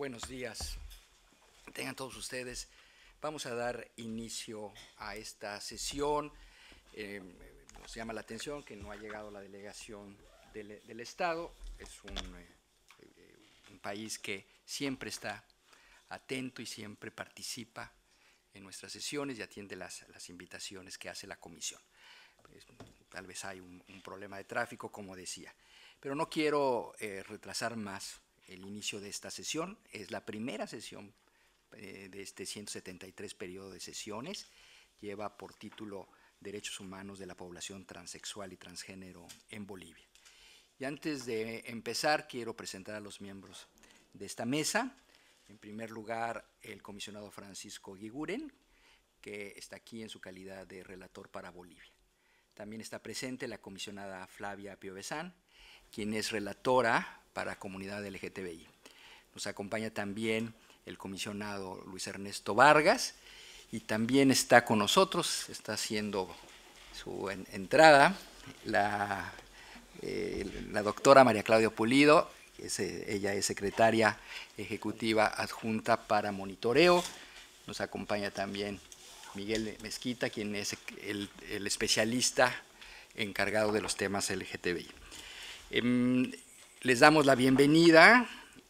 buenos días. Tengan todos ustedes. Vamos a dar inicio a esta sesión. Em, nos llama la atención que no ha llegado la delegación del, Estado. Es eh, eh, un, país que siempre está atento y siempre participa en nuestras sesiones y atiende las, invitaciones que hace la comisión. tal vez hay un, problema de tráfico, como decía. Pero no quiero eh, retrasar más el inicio de esta sesión. Es la primera sesión eh, de este 173 periodo de sesiones. Lleva por título Derechos Humanos de la Población Transexual y Transgénero en Bolivia. Y antes de empezar, quiero presentar a los miembros de esta mesa. En primer lugar, el comisionado Francisco Guiguren, que está aquí en su calidad de relator para Bolivia. También está presente la comisionada Flavia Piovesan, quien es relatora para comunidad LGTBI. Nos acompaña también el comisionado Luis Ernesto Vargas y también está con nosotros, está haciendo su entrada la, eh, la, doctora María Claudia Pulido, eh, ella es secretaria ejecutiva adjunta para monitoreo. Nos acompaña también Miguel Mezquita, quien es el, especialista encargado de los temas LGTBI. Em, les damos la bienvenida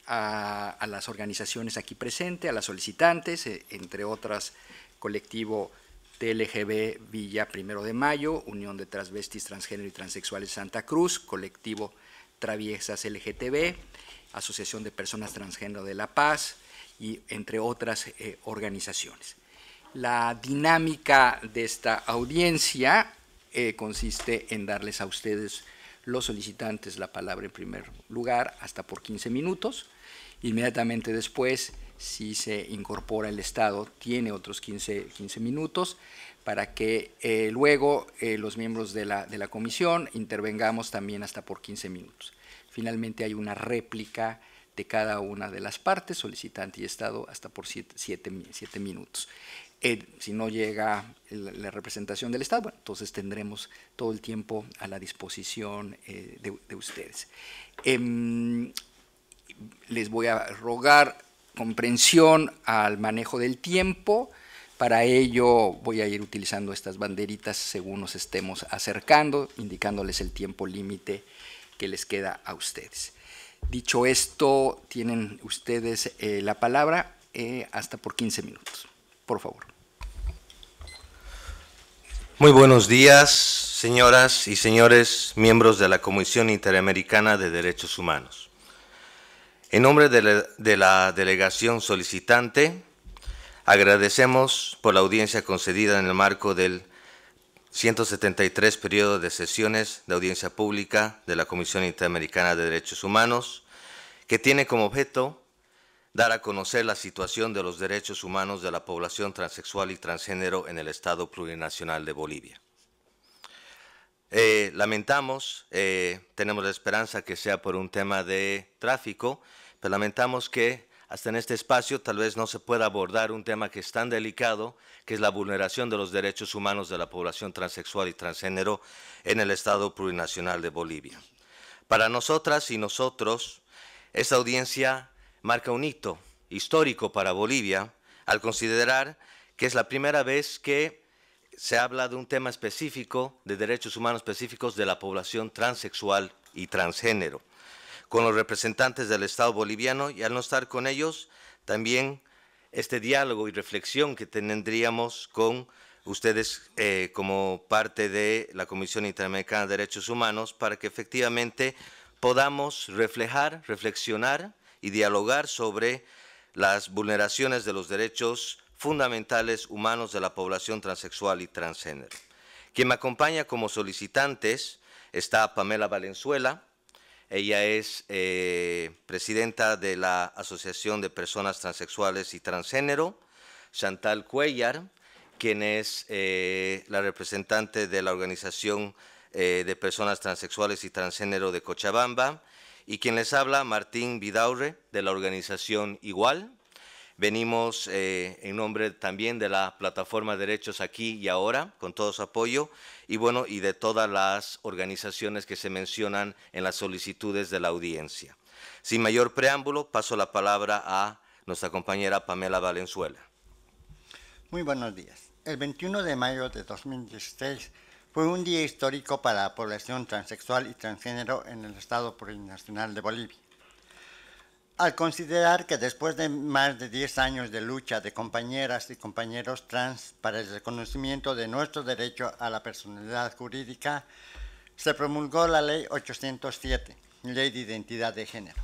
a, las organizaciones aquí presentes, a las solicitantes, eh, entre otras colectivo TLGB Villa Primero de Mayo, Unión de Transvestis, Transgénero y Transexuales Santa Cruz, colectivo Traviesas LGTB, Asociación de Personas Transgénero de La Paz y entre otras eh, organizaciones. La dinámica de esta audiencia eh, consiste en darles a ustedes los solicitantes la palabra en primer lugar hasta por 15 minutos. Inmediatamente después, si se incorpora el Estado, tiene otros 15, minutos para que eh, luego eh, los miembros de la, de la comisión intervengamos también hasta por 15 minutos. Finalmente hay una réplica de cada una de las partes, solicitante y Estado, hasta por 7 minutos. Eh, si no llega la representación del Estado, entonces tendremos todo el tiempo a la disposición eh, de, ustedes. Em, les voy a rogar comprensión al manejo del tiempo. Para ello voy a ir utilizando estas banderitas según nos estemos acercando, indicándoles el tiempo límite que les queda a ustedes. Dicho esto, tienen ustedes eh, la palabra hasta por 15 minutos. Por favor. Muy buenos días, señoras y señores miembros de la Comisión Interamericana de Derechos Humanos. En nombre de la, delegación solicitante, agradecemos por la audiencia concedida en el marco del 173 periodo de sesiones de audiencia pública de la Comisión Interamericana de Derechos Humanos, que tiene como objeto dar a conocer la situación de los derechos humanos de la población transexual y transgénero en el Estado plurinacional de Bolivia. Eh, lamentamos, eh, tenemos la esperanza que sea por un tema de tráfico, pero lamentamos que hasta en este espacio tal vez no se pueda abordar un tema que es tan delicado, que es la vulneración de los derechos humanos de la población transexual y transgénero en el Estado plurinacional de Bolivia. Para nosotras y nosotros, esta audiencia marca un hito histórico para Bolivia al considerar que es la primera vez que se habla de un tema específico, de derechos humanos específicos de la población transexual y transgénero, con los representantes del Estado boliviano y al no estar con ellos, también este diálogo y reflexión que tendríamos con ustedes eh, como parte de la Comisión Interamericana de Derechos Humanos para que efectivamente podamos reflejar, reflexionar y dialogar sobre las vulneraciones de los derechos fundamentales humanos de la población transexual y transgénero. Quien me acompaña como solicitantes está Pamela Valenzuela. Ella es eh, presidenta de la Asociación de Personas Transexuales y Transgénero. Chantal Cuellar, quien es eh, la representante de la Organización eh, de Personas Transexuales y Transgénero de Cochabamba y quien les habla, Martín Vidaurre, de la organización Igual. Venimos eh, en nombre también de la plataforma Derechos Aquí y Ahora, con todo su apoyo, y bueno, y de todas las organizaciones que se mencionan en las solicitudes de la audiencia. Sin mayor preámbulo, paso la palabra a nuestra compañera Pamela Valenzuela. Muy buenos días. El 21 de mayo de 2016 fue un día histórico para la población transexual y transgénero en el Estado Plurinacional de Bolivia. Al considerar que después de más de 10 años de lucha de compañeras y compañeros trans para el reconocimiento de nuestro derecho a la personalidad jurídica, se promulgó la Ley 807, Ley de Identidad de Género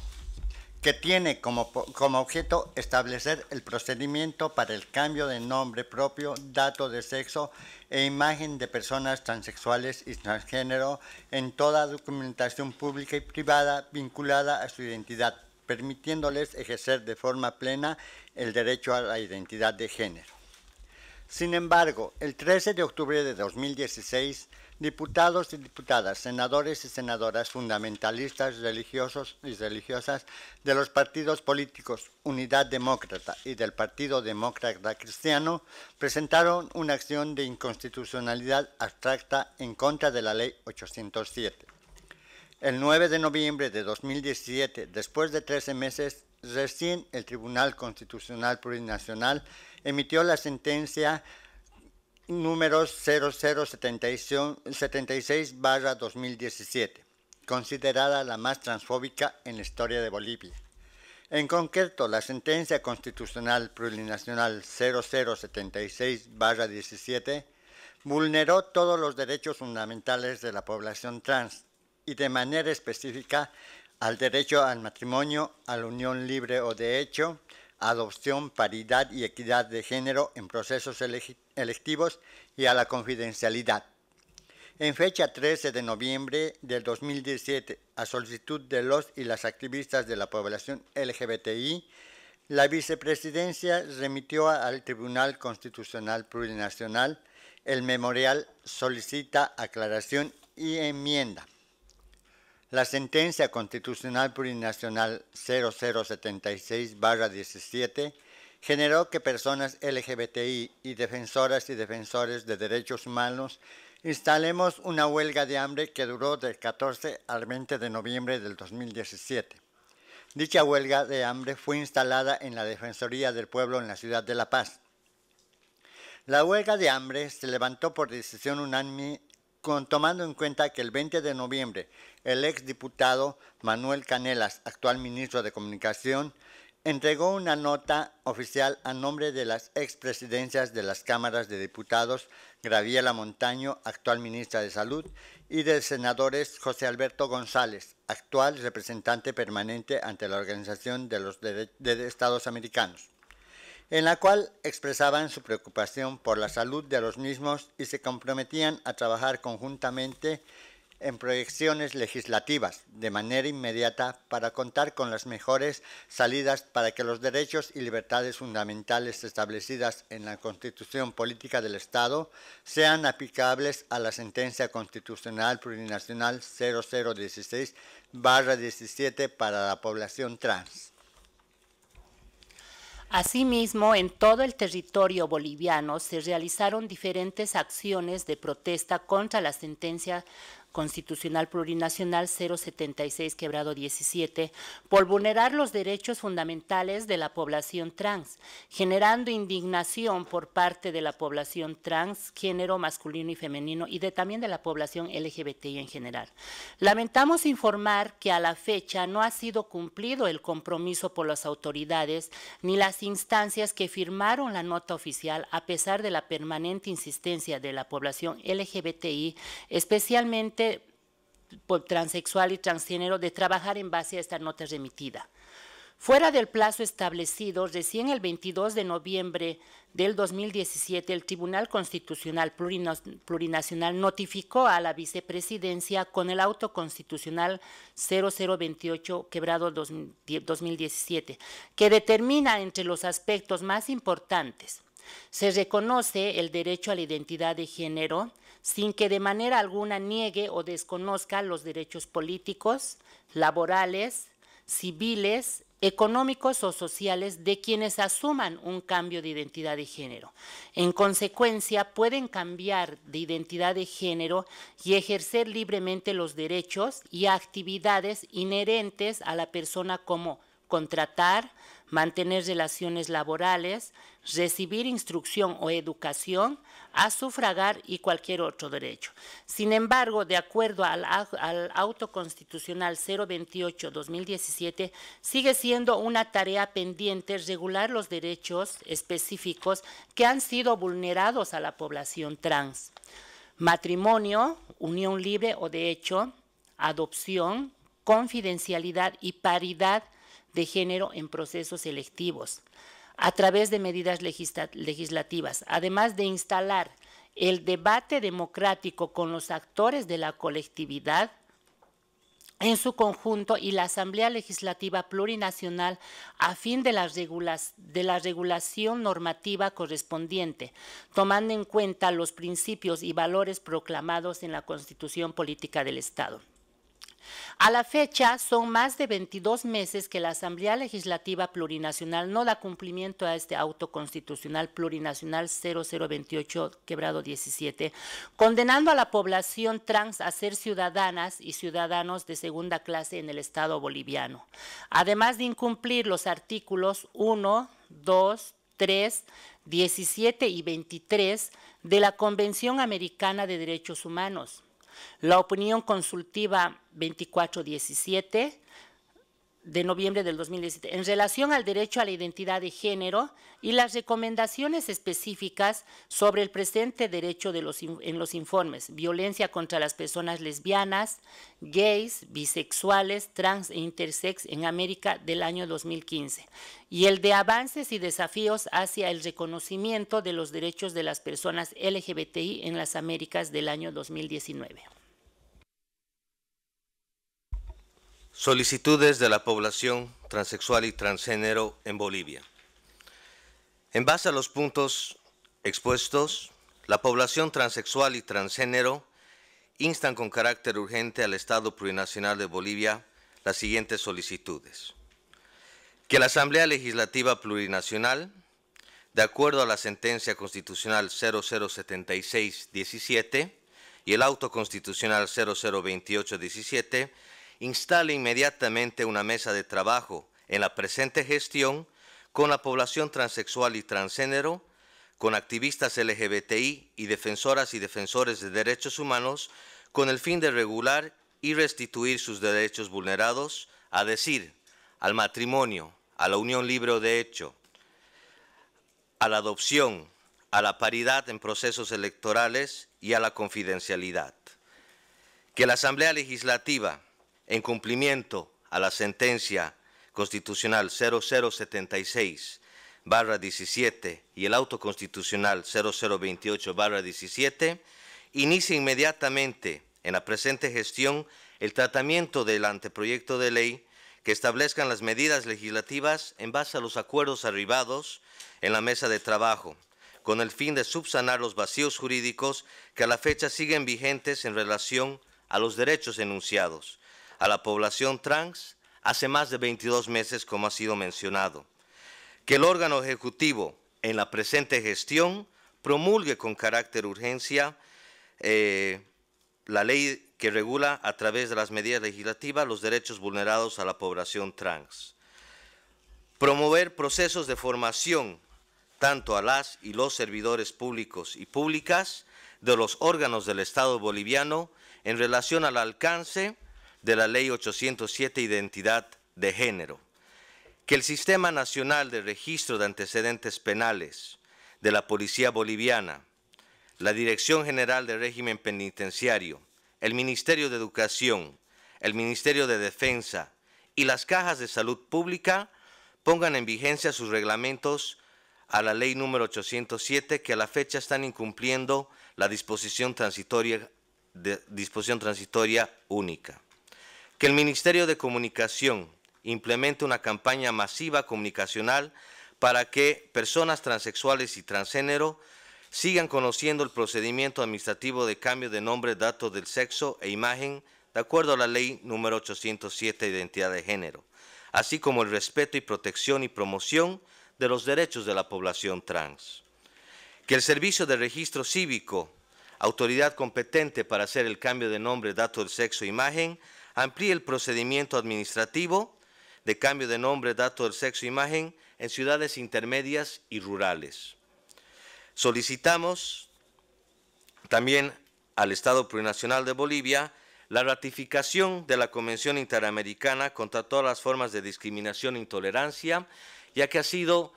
que tiene como, como, objeto establecer el procedimiento para el cambio de nombre propio, dato de sexo e imagen de personas transexuales y transgénero en toda documentación pública y privada vinculada a su identidad, permitiéndoles ejercer de forma plena el derecho a la identidad de género. Sin embargo, el 13 de octubre de 2016, diputados y diputadas, senadores y senadoras, fundamentalistas religiosos y religiosas de los partidos políticos Unidad Demócrata y del Partido Demócrata Cristiano presentaron una acción de inconstitucionalidad abstracta en contra de la Ley 807. El 9 de noviembre de 2017, después de 13 meses, recién el Tribunal Constitucional Plurinacional emitió la sentencia número 0076-2017, considerada la más transfóbica en la historia de Bolivia. En concreto, la sentencia constitucional plurinacional 0076-17 vulneró todos los derechos fundamentales de la población trans y de manera específica al derecho al matrimonio, a la unión libre o de hecho, adopción, paridad y equidad de género en procesos electivos y a la confidencialidad. En fecha 13 de noviembre del 2017, a solicitud de los y las activistas de la población LGBTI, la vicepresidencia remitió al Tribunal Constitucional Plurinacional el memorial solicita aclaración y enmienda. La sentencia constitucional plurinacional 0076-17 generó que personas LGBTI y defensoras y defensores de derechos humanos instalemos una huelga de hambre que duró del 14 al 20 de noviembre del 2017. Dicha huelga de hambre fue instalada en la Defensoría del Pueblo en la ciudad de La Paz. La huelga de hambre se levantó por decisión unánime tomando en cuenta que el 20 de noviembre el exdiputado Manuel Canelas, actual ministro de Comunicación, entregó una nota oficial a nombre de las expresidencias de las cámaras de diputados Graviela Montaño, actual ministra de Salud, y de senadores José Alberto González, actual representante permanente ante la Organización de los de Estados Americanos en la cual expresaban su preocupación por la salud de los mismos y se comprometían a trabajar conjuntamente en proyecciones legislativas de manera inmediata para contar con las mejores salidas para que los derechos y libertades fundamentales establecidas en la Constitución Política del Estado sean aplicables a la sentencia constitucional plurinacional 0016-17 para la población trans. Asimismo, en todo el territorio boliviano se realizaron diferentes acciones de protesta contra la sentencia Constitucional Plurinacional 076 quebrado 17 por vulnerar los derechos fundamentales de la población trans, generando indignación por parte de la población trans, género masculino y femenino y de, también de la población LGBTI en general. Lamentamos informar que a la fecha no ha sido cumplido el compromiso por las autoridades ni las instancias que firmaron la nota oficial a pesar de la permanente insistencia de la población LGBTI, especialmente pues, transexual y transgénero de trabajar en base a esta nota remitida. Fuera del plazo establecido, recién el 22 de noviembre del 2017, el Tribunal Constitucional Plurinacional notificó a la vicepresidencia con el auto constitucional 0028 quebrado 2017, que determina entre los aspectos más importantes. Se reconoce el derecho a la identidad de género, sin que de manera alguna niegue o desconozca los derechos políticos, laborales, civiles, económicos o sociales de quienes asuman un cambio de identidad de género. En consecuencia, pueden cambiar de identidad de género y ejercer libremente los derechos y actividades inherentes a la persona como contratar, mantener relaciones laborales, recibir instrucción o educación, a sufragar y cualquier otro derecho. Sin embargo, de acuerdo al, al auto 028-2017, sigue siendo una tarea pendiente regular los derechos específicos que han sido vulnerados a la población trans. Matrimonio, unión libre o de hecho, adopción, confidencialidad y paridad de género en procesos selectivos a través de medidas legislativas, además de instalar el debate democrático con los actores de la colectividad en su conjunto y la Asamblea Legislativa Plurinacional a fin de de la, regulación normativa correspondiente, tomando en cuenta los principios y valores proclamados en la Constitución Política del Estado. A la fecha, son más de 22 meses que la Asamblea Legislativa Plurinacional no da cumplimiento a este auto constitucional plurinacional 0028 quebrado 17, condenando a la población trans a ser ciudadanas y ciudadanos de segunda clase en el Estado boliviano, además de incumplir los artículos 1, 2, 3, 17 y 23 de la Convención Americana de Derechos Humanos la opinión consultiva 2417 de noviembre del 2017 en relación al derecho a la identidad de género y las recomendaciones específicas sobre el presente derecho de los, en los informes, violencia contra las personas lesbianas, gays, bisexuales, trans e intersex en América del año 2015, y el de avances y desafíos hacia el reconocimiento de los derechos de las personas LGBTI en las Américas del año 2019. Solicitudes de la población transexual y transgénero en Bolivia. En base a los puntos expuestos, la población transexual y transgénero instan con carácter urgente al Estado Plurinacional de Bolivia las siguientes solicitudes. Que la Asamblea Legislativa Plurinacional, de acuerdo a la sentencia constitucional 0076-17 y el auto constitucional 0028-17, instale inmediatamente una mesa de trabajo en la presente gestión con la población transexual y transgénero, con activistas LGBTI y defensoras y defensores de derechos humanos, con el fin de regular y restituir sus derechos vulnerados, a decir, al matrimonio, a la unión libre de hecho, a la adopción, a la paridad en procesos electorales y a la confidencialidad. Que la Asamblea Legislativa en cumplimiento a la sentencia constitucional 0076 barra 17 y el auto constitucional 0028 17, inicia inmediatamente en la presente gestión el tratamiento del anteproyecto de ley que establezcan las medidas legislativas en base a los acuerdos arribados en la mesa de trabajo, con el fin de subsanar los vacíos jurídicos que a la fecha siguen vigentes en relación a los derechos enunciados a la población trans hace más de 22 meses, como ha sido mencionado. Que el órgano ejecutivo en la presente gestión promulgue con carácter urgencia eh, la ley que regula a través de las medidas legislativas los derechos vulnerados a la población trans. Promover procesos de formación tanto a las y los servidores públicos y públicas de los órganos del Estado boliviano en relación al alcance de la Ley 807 Identidad de Género, que el Sistema Nacional de Registro de Antecedentes Penales de la Policía Boliviana, la Dirección General de Régimen Penitenciario, el Ministerio de Educación, el Ministerio de Defensa y las cajas de salud pública pongan en vigencia sus reglamentos a la ley número 807 que a la fecha están incumpliendo la disposición transitoria, disposición transitoria única. Que el Ministerio de Comunicación implemente una campaña masiva comunicacional para que personas transexuales y transgénero sigan conociendo el procedimiento administrativo de cambio de nombre, datos del sexo e imagen de acuerdo a la ley número 807 de identidad de género, así como el respeto y protección y promoción de los derechos de la población trans. Que el Servicio de Registro Cívico, autoridad competente para hacer el cambio de nombre, dato del sexo e imagen, amplíe el procedimiento administrativo de cambio de nombre, dato del sexo e imagen en ciudades intermedias y rurales. Solicitamos también al Estado Plurinacional de Bolivia la ratificación de la Convención Interamericana contra todas las formas de discriminación e intolerancia, ya que ha sido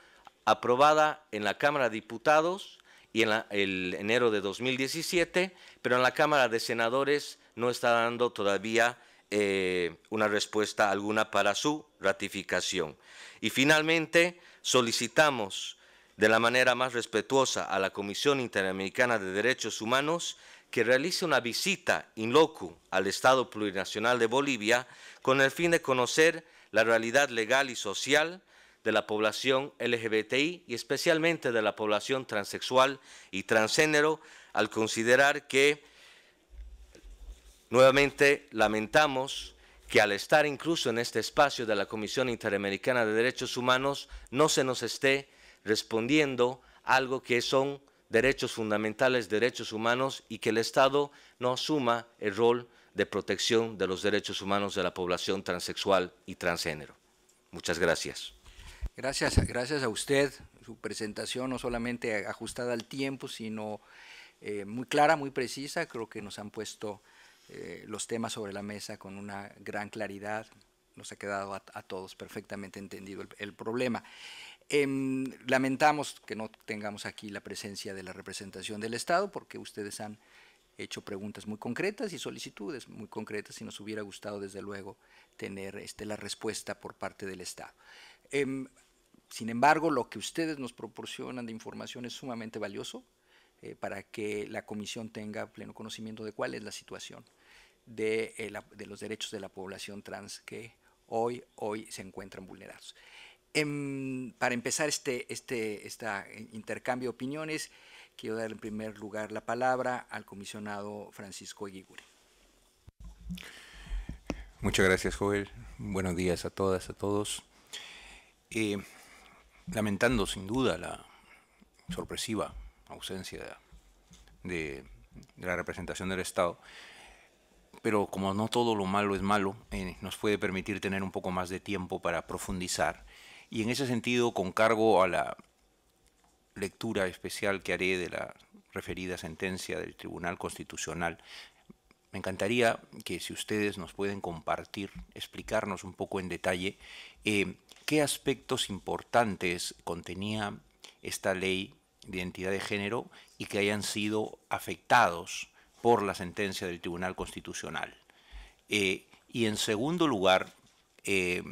aprobada en la Cámara de Diputados y en el enero de 2017, pero en la Cámara de Senadores no está dando todavía eh, una respuesta alguna para su ratificación. Y finalmente, solicitamos de la manera más respetuosa a la Comisión Interamericana de Derechos Humanos que realice una visita in loco al Estado Plurinacional de Bolivia con el fin de conocer la realidad legal y social de la población LGBTI y especialmente de la población transexual y transgénero al considerar que Nuevamente lamentamos que al estar incluso en este espacio de la Comisión Interamericana de Derechos Humanos no se nos esté respondiendo algo que son derechos fundamentales, derechos humanos y que el Estado no asuma el rol de protección de los derechos humanos de la población transexual y transgénero. Muchas gracias. Gracias, gracias a usted. Su presentación no solamente ajustada al tiempo, sino eh, muy clara, muy precisa. Creo que nos han puesto eh, los temas sobre la mesa con una gran claridad. Nos ha quedado a, todos perfectamente entendido el, problema. Em, lamentamos que no tengamos aquí la presencia de la representación del Estado porque ustedes han hecho preguntas muy concretas y solicitudes muy concretas y nos hubiera gustado desde luego tener este, la respuesta por parte del Estado. Em, sin embargo, lo que ustedes nos proporcionan de información es sumamente valioso eh, para que la comisión tenga pleno conocimiento de cuál es la situación eh, de, los derechos de la población trans que hoy, hoy se encuentran vulnerados. Em, para empezar este, este, este, intercambio de opiniones, quiero dar en primer lugar la palabra al comisionado Francisco Iguiguri. Muchas gracias, Joel. Buenos días a todas, a todos. Eh, lamentando sin duda la sorpresiva ausencia de la representación del Estado, pero como no todo lo malo es malo, eh, nos puede permitir tener un poco más de tiempo para profundizar. Y en ese sentido, con cargo a la lectura especial que haré de la referida sentencia del Tribunal Constitucional, me encantaría que si ustedes nos pueden compartir, explicarnos un poco en detalle eh, qué aspectos importantes contenía esta ley de identidad de género y que hayan sido afectados por la sentencia del Tribunal Constitucional. Eh, y en segundo lugar, eh,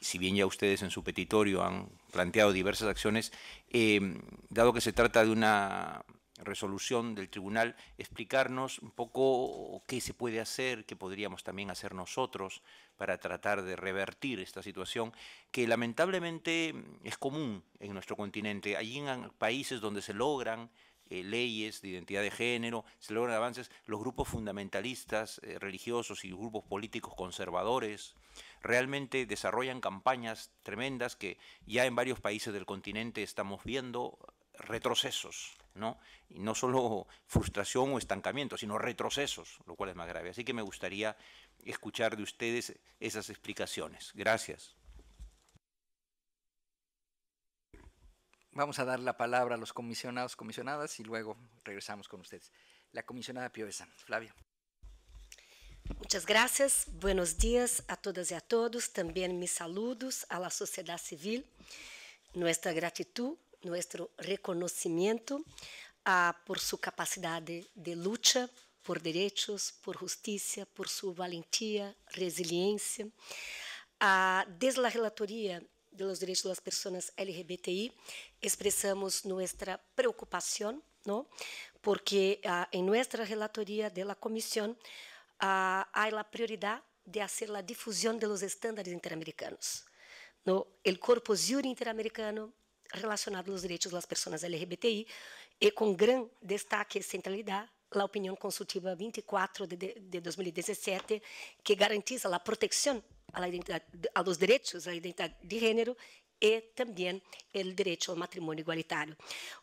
si bien ya ustedes en su petitorio han planteado diversas acciones, eh, dado que se trata de una resolución del tribunal, explicarnos un poco qué se puede hacer, qué podríamos también hacer nosotros para tratar de revertir esta situación que lamentablemente es común en nuestro continente. Allí en países donde se logran eh, leyes de identidad de género, se logran avances, los grupos fundamentalistas eh, religiosos y grupos políticos conservadores realmente desarrollan campañas tremendas que ya en varios países del continente estamos viendo retrocesos, ¿no? Y no solo frustración o estancamiento, sino retrocesos, lo cual es más grave. Así que me gustaría escuchar de ustedes esas explicaciones. Gracias. vamos a dar la palabra a los comisionados, comisionadas, y luego regresamos con ustedes. La comisionada Piovesan, Flavia. Muchas gracias, buenos días a todas y a todos. También mis saludos a la sociedad civil, nuestra gratitud, nuestro reconocimiento a ah, por su capacidad de, lucha por derechos, por justicia, por su valentía, resiliencia. A ah, desde la relatoría de los Derechos de las Personas LGBTI, expresamos nuestra preocupación, ¿no? porque em ah, en nuestra relatoría de la Comisión ah, hay la prioridad de hacer la difusión de los estándares interamericanos. ¿no? El Corpo Jury Interamericano relacionado aos direitos das pessoas LGBTI e com grande destaque e centralidade a opinião consultiva 24 de, de 2017 que garantiza a proteção a los derechos, a la identidad de género e também o direito ao matrimônio igualitário.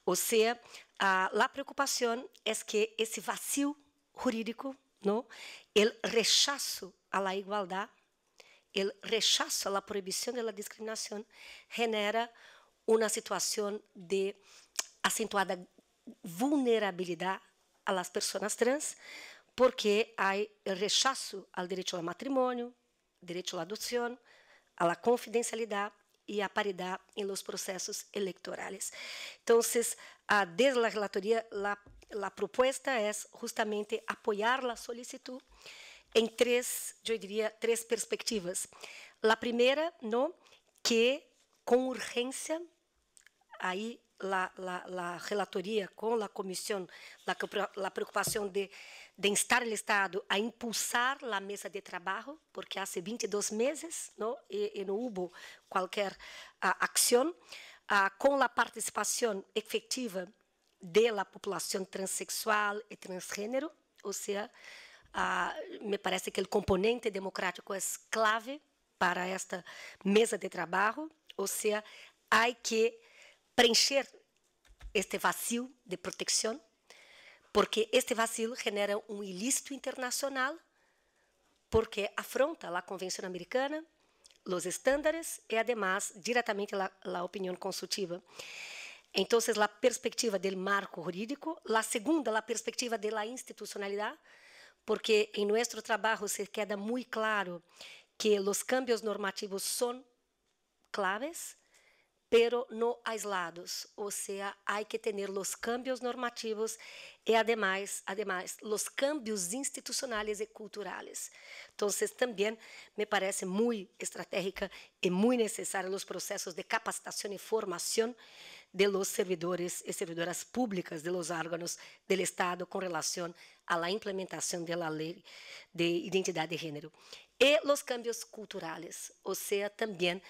Ou seja, a, a preocupação é es que esse vacío jurídico, não, o rechazo à la igualdade, o rechazo à la proibição de la discriminação, genera uma situação de acentuada vulnerabilidade a las personas trans, porque há rechazo ao direito ao matrimônio, derecho à adoção, à confidencialidade e à paridade em los processos eleitorais. Então, a desde a relatoria, la, la proposta é justamente apoiar a solicitud em três, eu diria, três perspectivas. A primeira, no, que com urgência, aí a relatoria com a comissão, a preocupação de de o Estado a impulsar a mesa de trabalho, porque há 22 meses não, e, não houve qualquer uh, ação, uh, com a participação efectiva da população transexual e transgênero, ou seja, uh, me parece que o componente democrático é clave para esta mesa de trabalho, ou seja, há que preencher este vazio de proteção porque este vacilo genera um ilícito internacional, porque afronta a Convenção Americana, os estándares e, además, diretamente a opinião consultiva. Então, a perspectiva do marco jurídico, a segunda, a perspectiva da institucionalidade, porque em nosso trabalho se queda muito claro que os cambios normativos são claves pero no aislados, ou seja, há que ter os cambios normativos e, además, además los cambios institucionales e culturales. Então, também me parece muito estratégica e muito necesaria os processos de capacitação e formação de los servidores e servidoras públicas de los órgãos do Estado com relação à implementação da lei de identidade de gênero e los cambios culturales, ou seja, também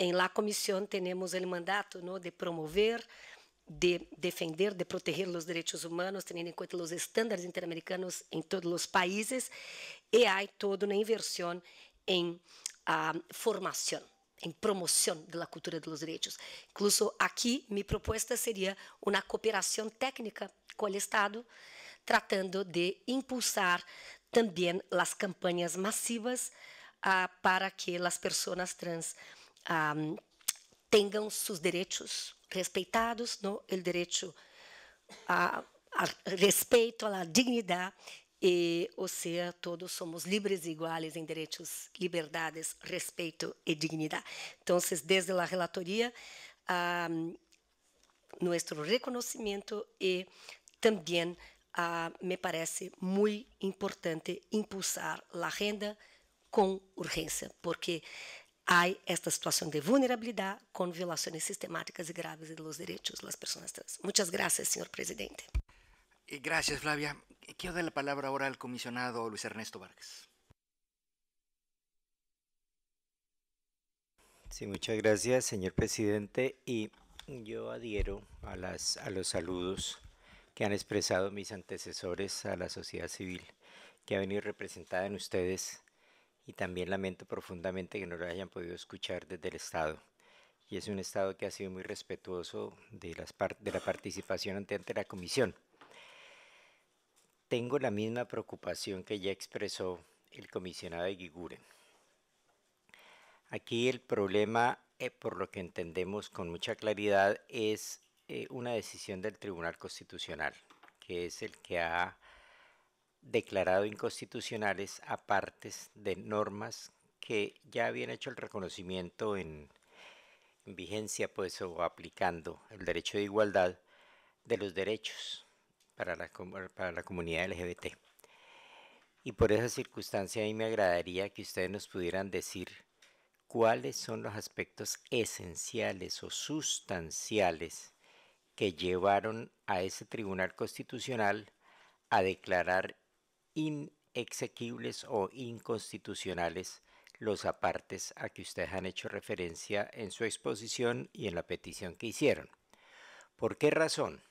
em la comisión tenemos el mandato ¿no? de promover, de defender, de proteger los derechos humanos, teniendo en cuenta los estándares interamericanos en todos los países, y hay toda una inversión en uh, formación. em promoção da cultura dos direitos. Incluso aqui, minha proposta seria uma cooperação técnica com o Estado, tratando de impulsar também as campanhas massivas ah, para que as pessoas trans um, ah, tenham seus direitos respeitados, o direito a, a respeito à dignidade e, ou seja, todos somos livres e iguais em direitos, liberdades, respeito e dignidade. Então, desde a relatoria, um, ah, nosso reconhecimento e também uh, me parece muito importante impulsar a agenda com urgência, porque hay esta situación de vulnerabilidad con violaciones sistemáticas y graves de los derechos de las personas trans. Muchas gracias, señor presidente. Eh, gracias, Flavia. Quiero dar la palabra ahora al comisionado Luis Ernesto Vargas. Sí, muchas gracias, señor presidente. Y yo adhiero a, las, a los saludos que han expresado mis antecesores a la sociedad civil, que ha venido representada en ustedes y también lamento profundamente que no lo hayan podido escuchar desde el Estado. Y es un Estado que ha sido muy respetuoso de, la participación ante, la Comisión. Tengo la misma preocupación que ya expresó el comisionado de Guigure. Aquí el problema, eh, por lo que entendemos con mucha claridad, es eh, una decisión del Tribunal Constitucional, que es el que ha declarado inconstitucionales a partes de normas que ya habían hecho el reconocimiento en, vigencia, pues, o aplicando el derecho de igualdad de los derechos para la, para la comunidad LGBT. Y por esa circunstancia a mí me agradaría que ustedes nos pudieran decir cuáles son los aspectos esenciales o sustanciales que llevaron a ese Tribunal Constitucional a declarar inexequibles o inconstitucionales los apartes a que ustedes han hecho referencia en su exposición y en la petición que hicieron. ¿Por qué razón?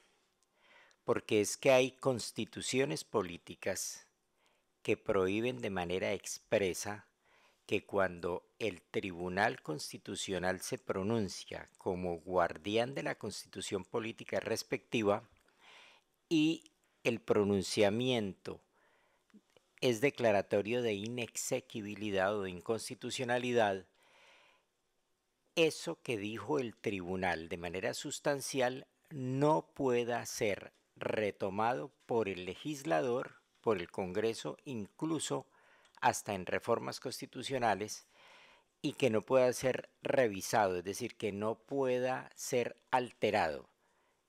Porque es que hay constituciones políticas que prohíben de manera expresa que cuando el Tribunal Constitucional se pronuncia como guardián de la constitución política respectiva y el pronunciamiento es declaratorio de inexequibilidad o de inconstitucionalidad eso que dijo el tribunal de manera sustancial no pueda ser retomado por el legislador, por el Congreso, incluso hasta en reformas constitucionales, y que no pueda ser revisado, es decir, que no pueda ser alterado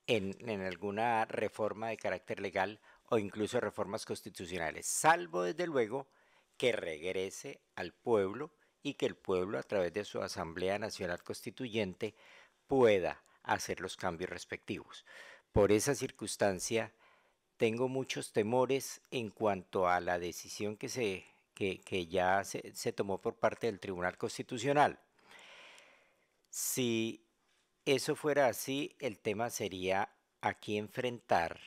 en, en alguna reforma de carácter legal o incluso reformas constitucionales, salvo desde luego que regrese al pueblo y que el pueblo a través de su Asamblea Nacional Constituyente pueda hacer los cambios respectivos. Por esa circunstancia, tengo muchos temores en cuanto a la decisión que, se, ya se, tomó por parte del Tribunal Constitucional. Si eso fuera así, el tema sería a quién enfrentar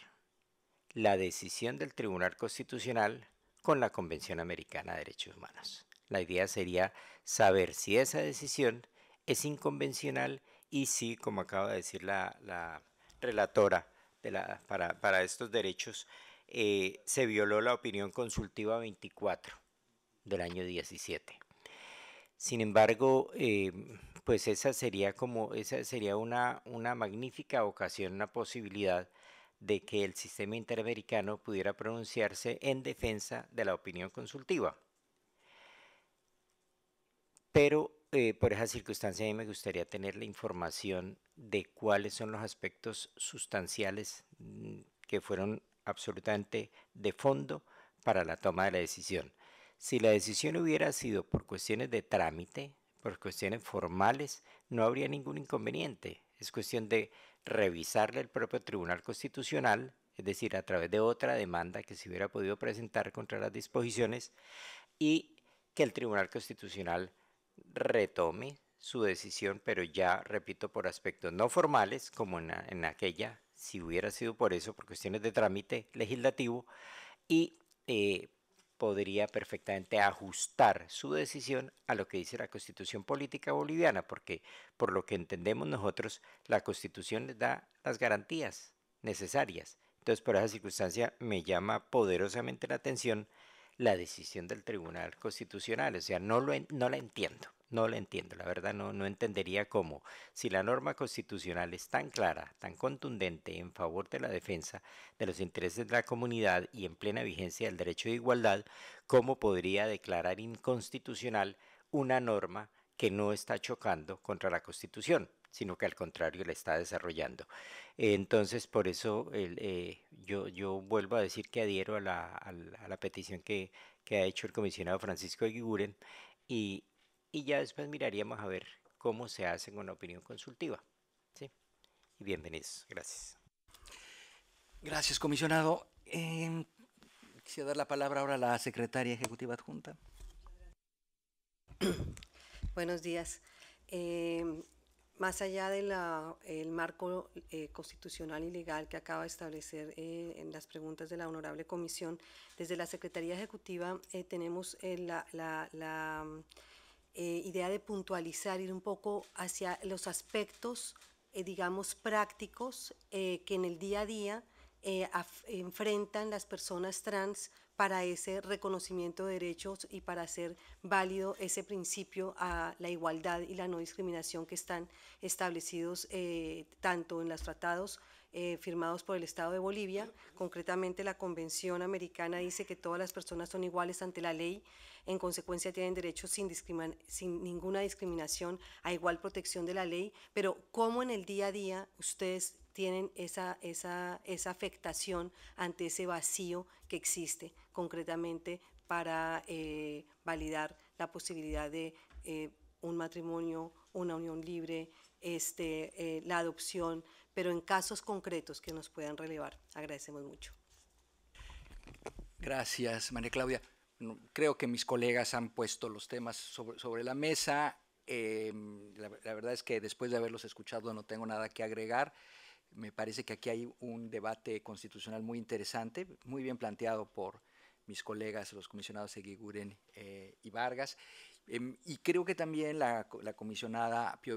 la decisión del Tribunal Constitucional con la Convención Americana de Derechos Humanos. La idea sería saber si esa decisión es inconvencional y si, como acaba de decir la, relatora para, estos derechos, eh, se violó la opinión consultiva 24 del año 17. Sin embargo, eh, pues esa sería como esa sería una, una magnífica ocasión, una posibilidad de que el sistema interamericano pudiera pronunciarse en defensa de la opinión consultiva. Pero eh, por esa circunstancia a mí me gustaría tener la información de cuáles son los aspectos sustanciales mm, que fueron absolutamente de fondo para la toma de la decisión. Si la decisión hubiera sido por cuestiones de trámite, por cuestiones formales, no habría ningún inconveniente. Es cuestión de revisarle el propio Tribunal Constitucional, es decir, a través de otra demanda que se hubiera podido presentar contra las disposiciones y que el Tribunal Constitucional retome su decisión, pero ya, repito, por aspectos no formales, como en, aquella, si hubiera sido por eso, por cuestiones de trámite legislativo, y eh, podría perfectamente ajustar su decisión a lo que dice la Constitución Política Boliviana, porque por lo que entendemos nosotros, la Constitución les da las garantías necesarias. Entonces, por esa circunstancia, me llama poderosamente la atención la decisión del Tribunal Constitucional, o sea, no, lo, no la entiendo. No la entiendo, la verdad no, no entendería cómo, si la norma constitucional es tan clara, tan contundente en favor de la defensa de los intereses de la comunidad y en plena vigencia del derecho de igualdad, cómo podría declarar inconstitucional una norma que no está chocando contra la Constitución, sino que al contrario la está desarrollando. Entonces, por eso eh, yo, yo, vuelvo a decir que adhiero a la, petición que, que, ha hecho el comisionado Francisco Guiguren y, y ya después miraríamos a ver cómo se hace con una opinión consultiva. ¿sí? Y bienvenidos, gracias. Gracias, comisionado. Em, quisiera dar la palabra ahora a la secretaria ejecutiva adjunta. Buenos días. Em, más allá del marco eh, constitucional y legal que acaba de establecer eh, en las preguntas de la honorable comisión, desde la Secretaría Ejecutiva eh, tenemos la eh, idea de puntualizar, ir un poco hacia los aspectos, eh, digamos, prácticos eh, que en el día a día enfrentan las personas trans para ese reconocimiento de derechos y para hacer válido ese principio a la igualdad y la no discriminación que están establecidos tanto en los tratados eh, firmados por el Estado de Bolivia. Concretamente, la Convención Americana dice que todas las personas son iguales ante la ley, en consecuencia tienen derechos sin, sin ninguna discriminación a igual protección de la ley, pero ¿cómo en el día a día ustedes tienen esa, afectación ante ese vacío que existe concretamente para eh, validar la posibilidad de eh, un matrimonio, una unión libre, este, la adopción, pero en casos concretos que nos puedan relevar. Agradecemos mucho. Gracias, María Claudia. Creo que mis colegas han puesto los temas sobre, la mesa. Em, la, verdad es que después de haberlos escuchado no tengo nada que agregar. Me parece que aquí hay un debate constitucional muy interesante, muy bien planteado por mis colegas, los comisionados Eguiguren eh, y Vargas. Em, y creo que también la, comisionada Pio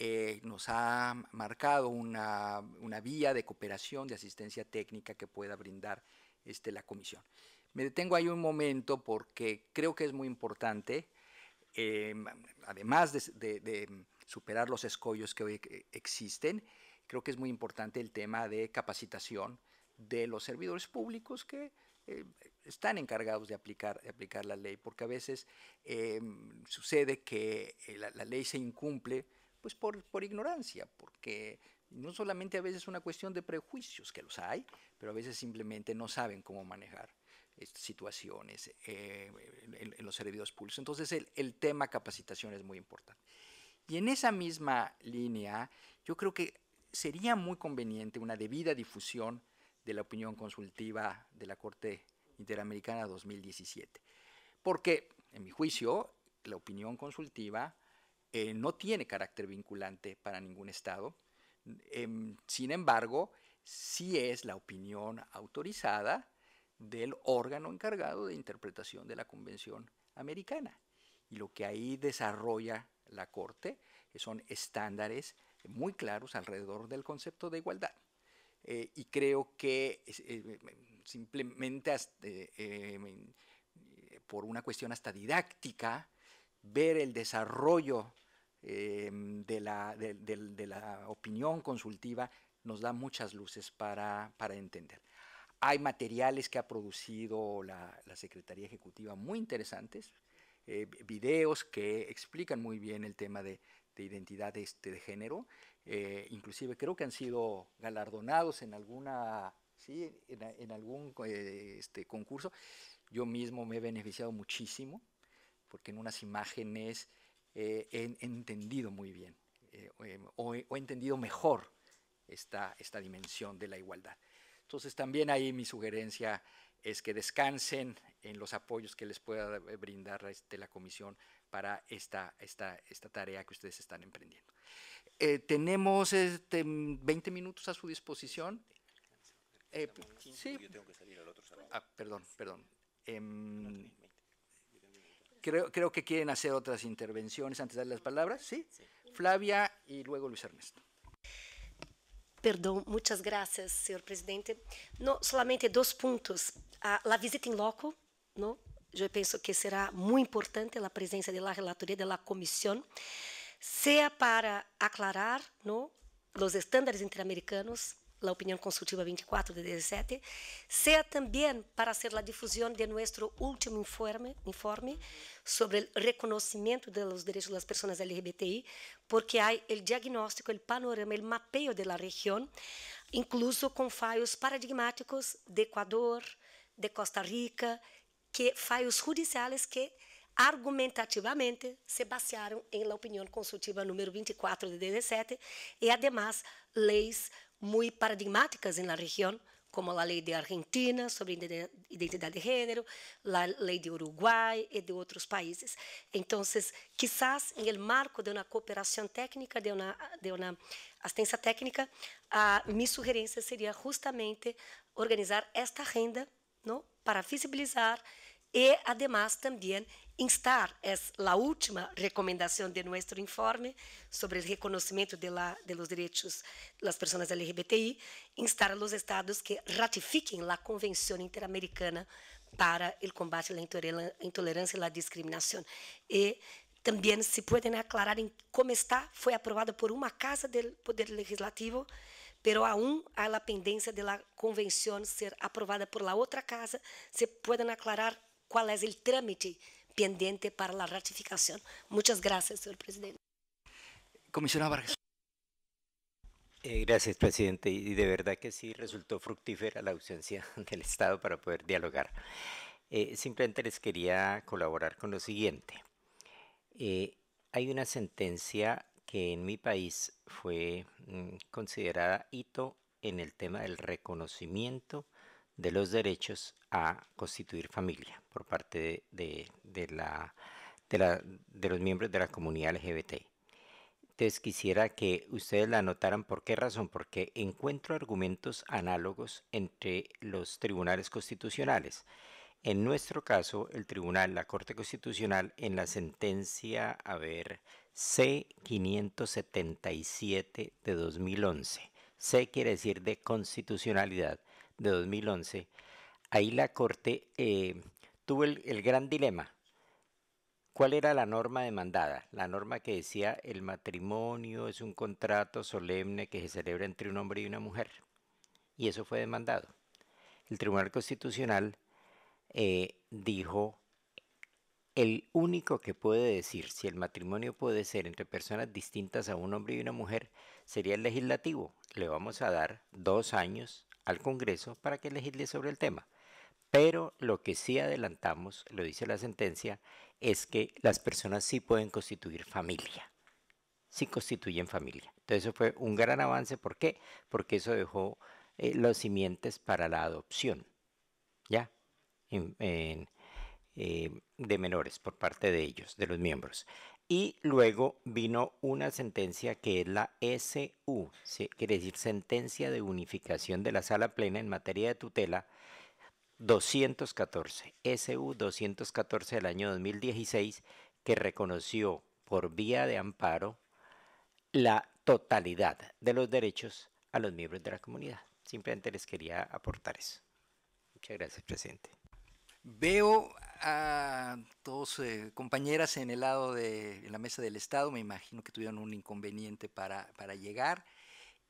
eh, nos ha marcado una, una, vía de cooperación, de asistencia técnica que pueda brindar este, la comisión. Me detengo ahí un momento porque creo que es muy importante, eh, además de, superar los escollos que hoy e, existen, creo que es muy importante el tema de capacitación de los servidores públicos que eh, están encargados de aplicar, aplicar la ley, porque a veces sucede que la ley se incumple pues, por, por ignorancia, porque no solamente a veces es una cuestión de prejuicios, que los hay, pero a veces simplemente no saben cómo manejar estas eh, situaciones eh, en, los servidores públicos. Entonces el, el tema capacitación es muy importante. Y en esa misma línea, yo creo que sería muy conveniente una debida difusión de la opinión consultiva de la Corte Interamericana 2017. Porque, en mi juicio, la opinión consultiva eh, no tiene carácter vinculante para ningún Estado. Em, sin embargo, sí es la opinión autorizada del órgano encargado de interpretación de la Convención Americana. Y lo que ahí desarrolla la Corte son estándares muy claros alrededor del concepto de igualdad. Eh, y creo que eh, simplemente em, por una cuestión hasta didáctica ver el desarrollo eh, de, la, opinión consultiva nos da muchas luces para, entender. Hay materiales que ha producido la, Secretaría Ejecutiva muy interesantes, eh, videos que explican muy bien el tema de, identidad de, este, género. Eh, inclusive creo que han sido galardonados en alguna en, algún este concurso yo mismo me he beneficiado muchísimo porque en unas imágenes he, entendido muy bien eh, eh, o, he, entendido mejor esta, esta dimensión de la igualdad. Entonces también ahí mi sugerencia es que descansen en los apoyos que les pueda brindar este, la comisión para esta, esta, esta tarea que ustedes están emprendiendo. Eh, tenemos 20 este, minutos a su disposición. sí. Ah, perdón, perdón. Em, creo, que quieren hacer otras intervenciones antes de dar las palabras. ¿Sí? Flavia y luego Luis Ernesto. Perdón, muchas gracias, señor presidente. No, solamente dos puntos. Ah, la visita in loco, no, Yo pienso que será muy importante la presencia de la relatoría, de la comisión, sea para aclarar no, los estándares interamericanos, a opinião consultiva 24 de 17, seja também para ser a difusão de nosso último informe, informe sobre o reconhecimento dos direitos das pessoas LGBTI, porque há o diagnóstico, o panorama, o mapeio de la incluso com falhos paradigmáticos de Ecuador, de Costa Rica, que falhos judiciais que argumentativamente se basearam em la opinião consultiva número 24 de 17 e, además, leis muy paradigmáticas en la región, como la ley de Argentina sobre identidad de género, la ley de Uruguay y de otros países. Entonces, quizás en el marco de una cooperación técnica, de una, de una asistencia técnica, uh, mi sugerencia sería justamente organizar esta agenda ¿no? para visibilizar y además también Instar es la última recomendación de nuestro informe sobre el reconocimiento de, la, de los derechos de las personas LGBTI, instar a los estados que ratifiquen la Convención Interamericana para el combate a la intolerancia y la discriminación. Y eh, también se pueden aclarar en cómo está, fue aprovada por una casa del Poder Legislativo, pero aún há a pendência de la convención ser aprovada por la outra casa, se podem aclarar qual é o trâmite pendiente para la ratificación. Muchas gracias, señor presidente. Comisionado Vargas. Eh, gracias, presidente. Y de verdad que sí resultó fructífera la ausencia del Estado para poder dialogar. Eh, simplemente les quería colaborar con lo siguiente. Eh, hay una sentencia que en mi país fue mm, considerada hito en el tema del reconocimiento de los derechos a constituir familia por parte de, la, de, los miembros de la comunidad LGBT. Entonces quisiera que ustedes la anotaran. ¿Por qué razón? Porque encuentro argumentos análogos entre los tribunales constitucionales. En nuestro caso, el tribunal, la Corte Constitucional, en la sentencia, a ver, C-577 de 2011. C quiere decir de constitucionalidad de 2011, ahí la Corte eh, tuvo el, gran dilema. ¿Cuál era la norma demandada? La norma que decía el matrimonio es un contrato solemne que se celebra entre un hombre y una mujer. Y eso fue demandado. El Tribunal Constitucional eh, dijo, el único que puede decir si el matrimonio puede ser entre personas distintas a un hombre y una mujer sería el legislativo. Le vamos a dar dos años al Congreso para que legisle sobre el tema. Pero lo que sí adelantamos, lo dice la sentencia, es que las personas sí pueden constituir familia, sí constituyen familia. Entonces eso fue un gran avance, ¿por qué? Porque eso dejó eh, los simientes para la adopción, ¿ya? Eh, de menores por parte de ellos, de los miembros. Y luego vino una sentencia que es la SU, quiere decir Sentencia de Unificación de la Sala Plena en materia de tutela 214, SU 214 del año 2016, que reconoció por vía de amparo la totalidad de los derechos a los miembros de la comunidad. Simplemente les quería aportar eso. Muchas gracias, presidente. Veo a todos, eh, compañeras en el lado de la mesa del Estado, me imagino que tuvieron un inconveniente para, para llegar.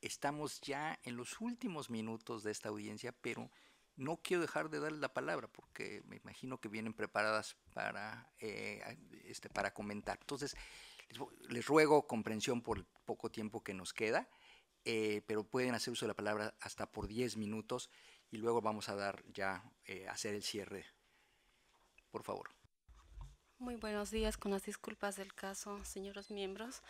Estamos ya en los últimos minutos de esta audiencia, pero no quiero dejar de darles la palabra porque me imagino que vienen preparadas para, eh, este, para comentar. Entonces, les, ruego comprensión por el poco tiempo que nos queda, eh, pero pueden hacer uso de la palabra hasta por 10 minutos y luego vamos a dar ya, hacer el cierre favor. Muy buenos días, con las disculpas del caso, señores miembros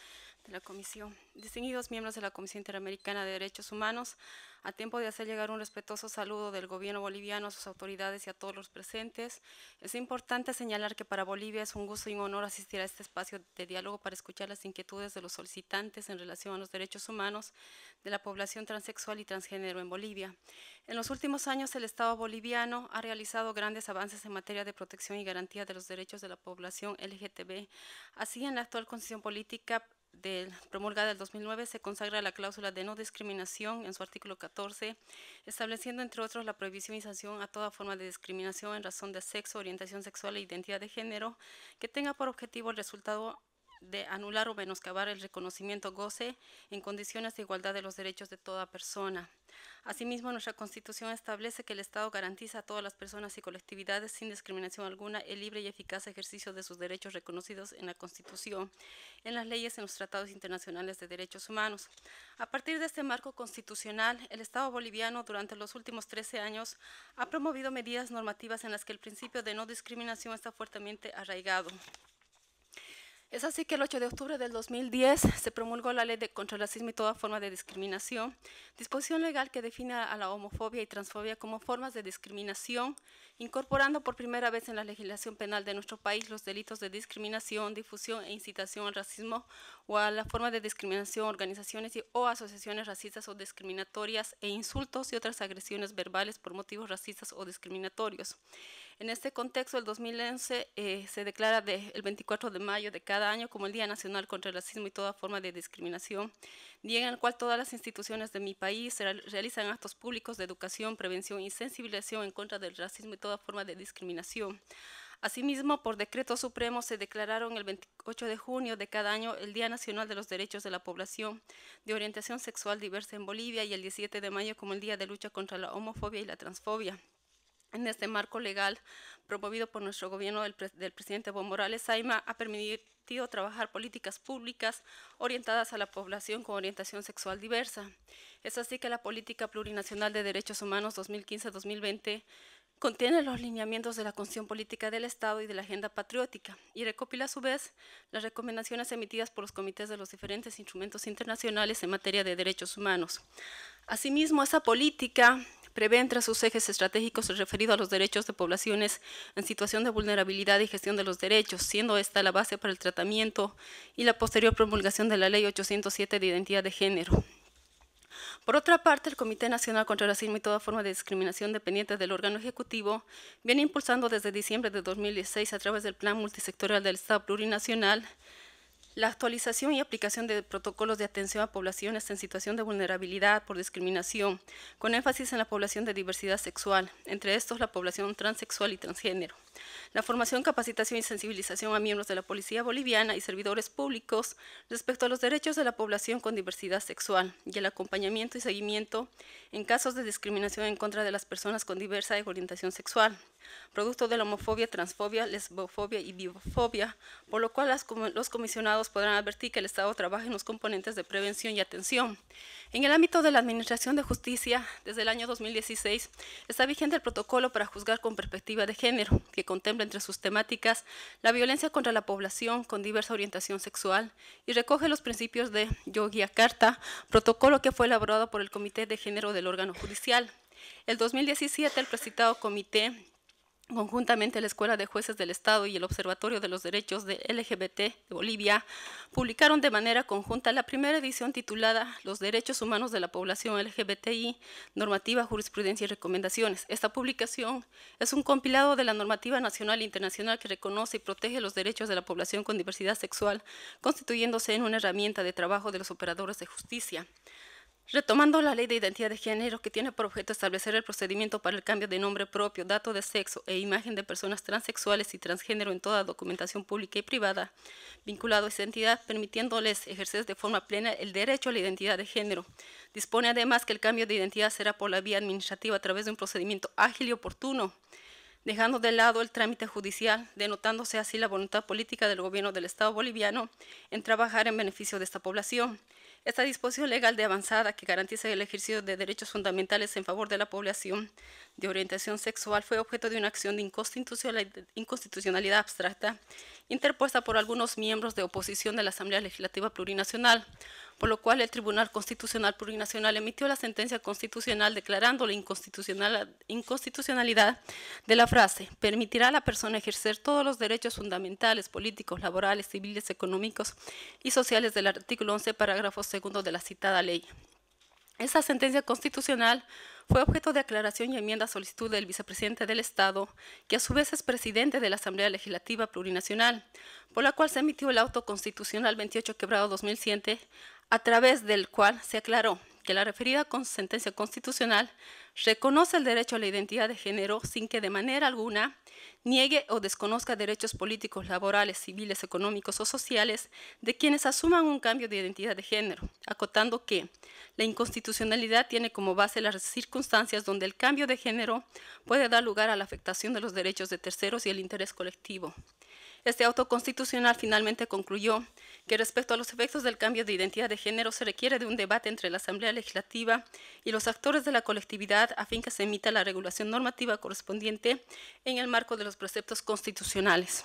de la Comisión, distinguidos miembros de la Comisión Interamericana de Derechos Humanos a tiempo de hacer llegar un respetuoso saludo del gobierno boliviano a sus autoridades y a todos los presentes. Es importante señalar que para Bolivia es un gusto y un honor asistir a este espacio de diálogo para escuchar las inquietudes de los solicitantes en relación a los derechos humanos de la población transexual y transgénero en Bolivia. En los últimos años, el Estado boliviano ha realizado grandes avances en materia de protección y garantía de los derechos de la población LGTB. Así, en la actual Constitución Política del, promulgada del 2009 se consagra la cláusula de no discriminación en su artículo 14, estableciendo entre otros la prohibición a toda forma de discriminación en razón de sexo, orientación sexual e identidad de género que tenga por objetivo el resultado de anular o menoscabar el reconocimiento goce en condiciones de igualdad de los derechos de toda persona. Asimismo, nuestra Constitución establece que el Estado garantiza a todas las personas y colectividades sin discriminación alguna el libre y eficaz ejercicio de sus derechos reconocidos en la Constitución, en las leyes, y en los tratados internacionales de derechos humanos. A partir de este marco constitucional, el Estado boliviano durante los últimos 13 años ha promovido medidas normativas en las que el principio de no discriminación está fuertemente arraigado. Es así que el 8 de octubre del 2010 se promulgó la Ley de contra el Racismo y toda forma de discriminación, disposición legal que define a la homofobia y transfobia como formas de discriminación, incorporando por primera vez en la legislación penal de nuestro país los delitos de discriminación, difusión e incitación al racismo o a la forma de discriminación, organizaciones o asociaciones racistas o discriminatorias e insultos y otras agresiones verbales por motivos racistas o discriminatorios. En este contexto, el 2011 eh, se declara el 24 de mayo de cada año como el Día Nacional contra el Racismo y toda forma de discriminación, día en el cual todas las instituciones de mi país realizan actos públicos de educación, prevención y sensibilización en contra del racismo y toda forma de discriminación. Asimismo, por decreto supremo se declararon el 28 de junio de cada año el Día Nacional de los Derechos de la Población de Orientación Sexual Diversa en Bolivia y el 17 de mayo como el Día de Lucha contra la Homofobia y la Transfobia en este marco legal promovido por nuestro gobierno del, presidente Evo Morales, AIMA ha permitido trabajar políticas públicas orientadas a la población con orientación sexual diversa. Es así que la Política Plurinacional de Derechos Humanos 2015-2020 contiene los lineamientos de la Constitución Política del Estado y de la Agenda Patriótica y recopila a su vez las recomendaciones emitidas por los comités de los diferentes instrumentos internacionales en materia de derechos humanos. Asimismo, esa política Prevé entre sus ejes estratégicos el referido a los derechos de poblaciones en situación de vulnerabilidad y gestión de los derechos, siendo esta la base para el tratamiento y la posterior promulgación de la Ley 807 de Identidad de Género. Por otra parte, el Comité Nacional contra el Racismo y toda forma de discriminación dependiente del órgano ejecutivo viene impulsando desde diciembre de 2016 a través del Plan Multisectorial del Estado Plurinacional la actualización y aplicación de protocolos de atención a poblaciones en situación de vulnerabilidad por discriminación, con énfasis en la población de diversidad sexual, entre estos la población transexual y transgénero. La formación, capacitación y sensibilización a miembros de la Policía Boliviana y servidores públicos respecto a los derechos de la población con diversidad sexual y el acompañamiento y seguimiento en casos de discriminación en contra de las personas con diversa orientación sexual, producto de la homofobia, transfobia, lesbofobia y biofobia, por lo cual los comisionados podrán advertir que el Estado trabaja en los componentes de prevención y atención. En el ámbito de la Administración de Justicia, desde el año 2016 está vigente el protocolo para juzgar con perspectiva de género, que contempla entre sus temáticas la violencia contra la población con diversa orientación sexual y recoge los principios de Yogyakarta, protocolo que fue elaborado por el Comité de Género del órgano judicial. El 2017 el precitado comité Conjuntamente, la Escuela de Jueces del Estado y el Observatorio de los Derechos de LGBT de Bolivia publicaron de manera conjunta la primera edición titulada Los Derechos Humanos de la Población LGBTI, Normativa, Jurisprudencia y Recomendaciones. Esta publicación es un compilado de la normativa nacional e internacional que reconoce y protege los derechos de la población con diversidad sexual, constituyéndose en una herramienta de trabajo de los operadores de justicia. Retomando la ley de identidad de género que tiene por objeto establecer el procedimiento para el cambio de nombre propio, dato de sexo e imagen de personas transexuales y transgénero en toda documentación pública y privada, vinculado a esa entidad, permitiéndoles ejercer de forma plena el derecho a la identidad de género. Dispone además que el cambio de identidad será por la vía administrativa a través de un procedimiento ágil y oportuno, dejando de lado el trámite judicial, denotándose así la voluntad política del gobierno del Estado boliviano en trabajar en beneficio de esta población. Esta disposición legal de avanzada que garantiza el ejercicio de derechos fundamentales en favor de la población de orientación sexual fue objeto de una acción de inconstitucionalidad, abstracta interpuesta por algunos miembros de oposición de la Asamblea Legislativa Plurinacional por lo cual el Tribunal Constitucional Plurinacional emitió la sentencia constitucional declarando la inconstitucionalidad de la frase permitirá a la persona ejercer todos los derechos fundamentales, políticos, laborales, civiles, económicos y sociales del artículo 11, parágrafo segundo de la citada ley. Esa sentencia constitucional fue objeto de aclaración y enmienda a solicitud del vicepresidente del Estado, que a su vez es presidente de la Asamblea Legislativa Plurinacional, por la cual se emitió el auto constitucional 28 quebrado 2007, a través del cual se aclaró que la referida sentencia constitucional reconoce el derecho a la identidad de género sin que de manera alguna niegue o desconozca derechos políticos, laborales, civiles, económicos o sociales de quienes asuman un cambio de identidad de género, acotando que la inconstitucionalidad tiene como base las circunstancias donde el cambio de género puede dar lugar a la afectación de los derechos de terceros y el interés colectivo. Este auto constitucional finalmente concluyó que respecto a los efectos del cambio de identidad de género se requiere de un debate entre la Asamblea Legislativa y los actores de la colectividad a fin que se emita la regulación normativa correspondiente en el marco de los preceptos constitucionales.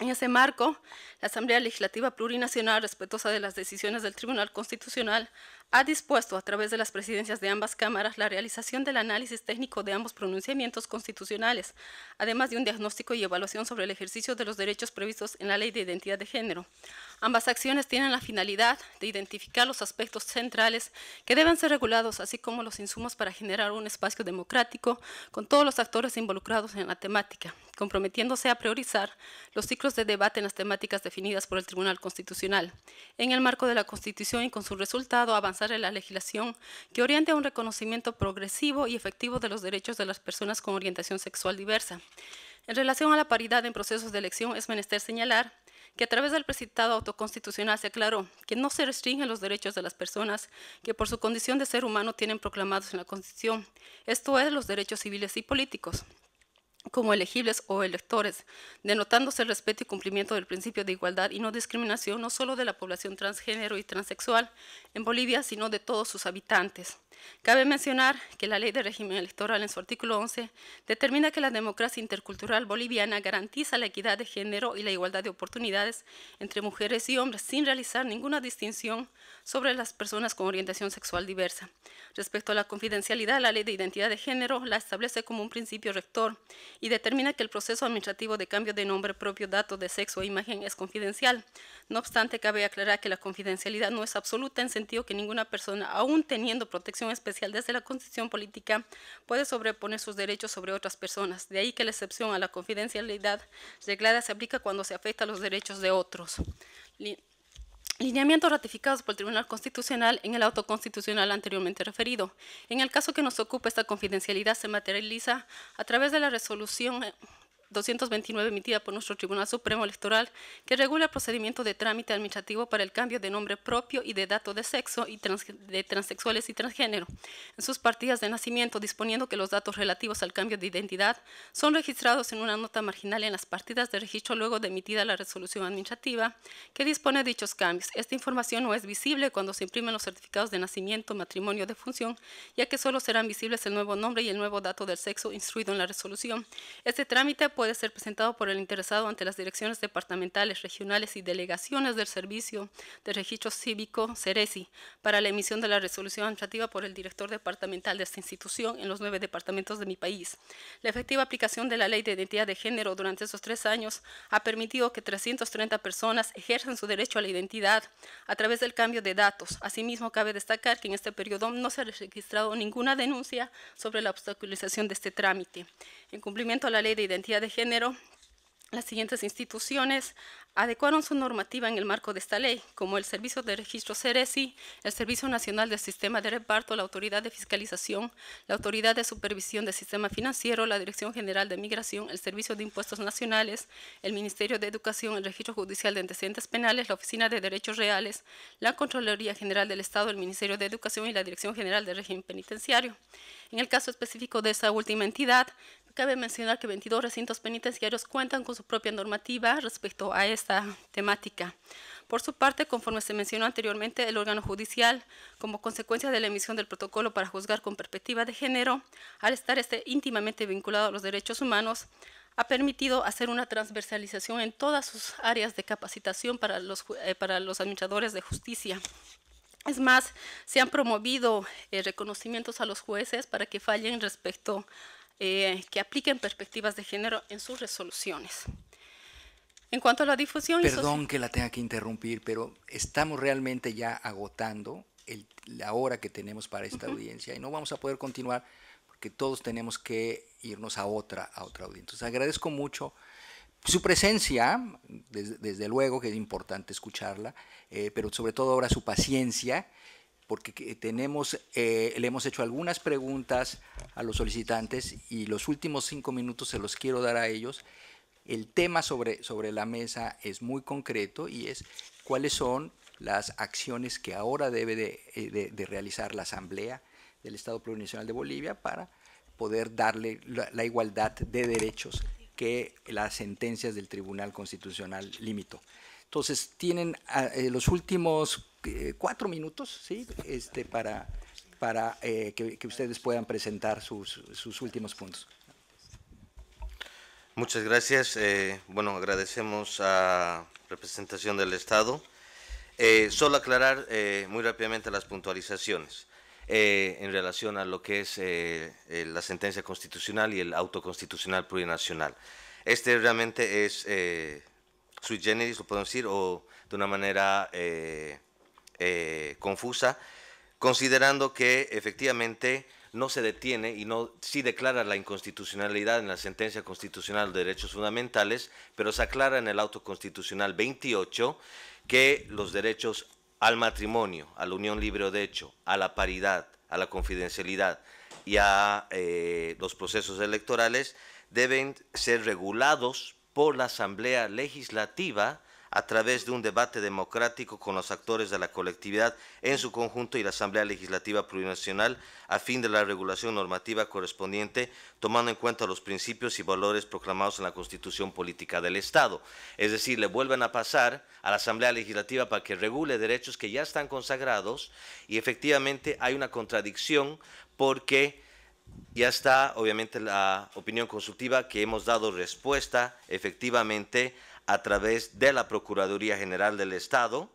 En ese marco, la Asamblea Legislativa Plurinacional, respetuosa de las decisiones del Tribunal Constitucional, ha dispuesto a través de las presidencias de ambas cámaras la realización del análisis técnico de ambos pronunciamientos constitucionales, además de un diagnóstico y evaluación sobre el ejercicio de los derechos previstos en la Ley de Identidad de Género. Ambas acciones tienen la finalidad de identificar los aspectos centrales que deben ser regulados, así como los insumos para generar un espacio democrático con todos los actores involucrados en la temática, comprometiéndose a priorizar los ciclos de debate en las temáticas definidas por el Tribunal Constitucional, en el marco de la Constitución y con su resultado avanzado de la legislación que oriente a un reconocimiento progresivo y efectivo de los derechos de las personas con orientación sexual diversa. En relación a la paridad en procesos de elección, es menester señalar que a través del precitado autoconstitucional se aclaró que no se restringen los derechos de las personas que por su condición de ser humano tienen proclamados en la Constitución, esto es los derechos civiles y políticos como elegibles o electores, denotándose el respeto y cumplimiento del principio de igualdad y no discriminación no solo de la población transgénero y transexual en Bolivia, sino de todos sus habitantes. Cabe mencionar que la ley de régimen electoral en su artículo 11 determina que la democracia intercultural boliviana garantiza la equidad de género y la igualdad de oportunidades entre mujeres y hombres sin realizar ninguna distinción sobre las personas con orientación sexual diversa. Respecto a la confidencialidad, la ley de identidad de género la establece como un principio rector y determina que el proceso administrativo de cambio de nombre propio, dato de sexo e imagen es confidencial. No obstante, cabe aclarar que la confidencialidad no es absoluta en sentido que ninguna persona, aún teniendo protección especial desde la constitución política, puede sobreponer sus derechos sobre otras personas. De ahí que la excepción a la confidencialidad reglada se aplica cuando se afecta a los derechos de otros. Lineamientos ratificados por el Tribunal Constitucional en el auto constitucional anteriormente referido. En el caso que nos ocupa, esta confidencialidad se materializa a través de la resolución 229 emitida por nuestro Tribunal Supremo Electoral, que regula el procedimiento de trámite administrativo para el cambio de nombre propio y de dato de sexo y de transexuales y transgénero en sus partidas de nacimiento, disponiendo que los datos relativos al cambio de identidad son registrados en una nota marginal en las partidas de registro luego de emitida la resolución administrativa que dispone de dichos cambios. Esta información no es visible cuando se imprimen los certificados de nacimiento, matrimonio de función, ya que solo serán visibles el nuevo nombre y el nuevo dato del sexo instruido en la resolución. Este trámite puede puede ser presentado por el interesado ante las direcciones departamentales, regionales y delegaciones del Servicio de Registro Cívico Ceresi para la emisión de la resolución administrativa por el director departamental de esta institución en los nueve departamentos de mi país. La efectiva aplicación de la Ley de Identidad de Género durante esos tres años ha permitido que 330 personas ejerzan su derecho a la identidad a través del cambio de datos. Asimismo, cabe destacar que en este periodo no se ha registrado ninguna denuncia sobre la obstaculización de este trámite. En cumplimiento a la Ley de Identidad de género, las siguientes instituciones adecuaron su normativa en el marco de esta ley, como el Servicio de Registro CERESI, el Servicio Nacional del Sistema de Reparto, la Autoridad de Fiscalización, la Autoridad de Supervisión del Sistema Financiero, la Dirección General de Migración, el Servicio de Impuestos Nacionales, el Ministerio de Educación, el Registro Judicial de Antecedentes Penales, la Oficina de Derechos Reales, la Contraloría General del Estado, el Ministerio de Educación y la Dirección General del Régimen Penitenciario. En el caso específico de esta última entidad, Cabe mencionar que 22 recintos penitenciarios cuentan con su propia normativa respecto a esta temática. Por su parte, conforme se mencionó anteriormente, el órgano judicial, como consecuencia de la emisión del protocolo para juzgar con perspectiva de género, al estar este íntimamente vinculado a los derechos humanos, ha permitido hacer una transversalización en todas sus áreas de capacitación para los, eh, para los administradores de justicia. Es más, se han promovido eh, reconocimientos a los jueces para que fallen respecto eh, que apliquen perspectivas de género en sus resoluciones. En cuanto a la difusión... Perdón que la tenga que interrumpir, pero estamos realmente ya agotando la hora que tenemos para esta audiencia y no vamos a poder continuar porque todos tenemos que irnos a otra, a otra audiencia. agradezco mucho su presencia, desde, luego que es importante escucharla, eh, pero sobre todo ahora su paciencia porque tenemos, eh, le hemos hecho algunas preguntas a los solicitantes y los últimos cinco minutos se los quiero dar a ellos. El tema sobre, la mesa es muy concreto y es cuáles son las acciones que ahora debe de, eh, realizar la Asamblea del Estado Plurinacional de Bolivia para poder darle la igualdad de derechos que las sentencias del Tribunal Constitucional limitó. Entonces tienen ah, eh, los últimos eh, cuatro minutos ¿sí? este, para, para eh, que, ustedes puedan presentar sus, últimos puntos. Muchas gracias. bueno, agradecemos a representación del Estado. solo aclarar muy rápidamente las puntualizaciones en relación a lo que es la sentencia constitucional y el autoconstitucional plurinacional. Este realmente es sui generis, lo podemos decir, o de una manera eh, eh, confusa, considerando que efectivamente no se detiene y no sí declara la inconstitucionalidad en la sentencia constitucional de derechos fundamentales, pero se aclara en el auto constitucional 28 que los derechos al matrimonio, a la unión libre o de hecho, a la paridad, a la confidencialidad y a eh, los procesos electorales deben ser regulados por la Asamblea Legislativa a través de un debate democrático con los actores de la colectividad en su conjunto y la Asamblea Legislativa Plurinacional a fin de la regulación normativa correspondiente, tomando en cuenta los principios y valores proclamados en la Constitución Política del Estado. Es decir, le vuelven a pasar a la Asamblea Legislativa para que regule derechos que ya están consagrados y efectivamente hay una contradicción porque ya está, obviamente, la opinión consultiva que hemos dado respuesta efectivamente a través de la Procuraduría General del Estado,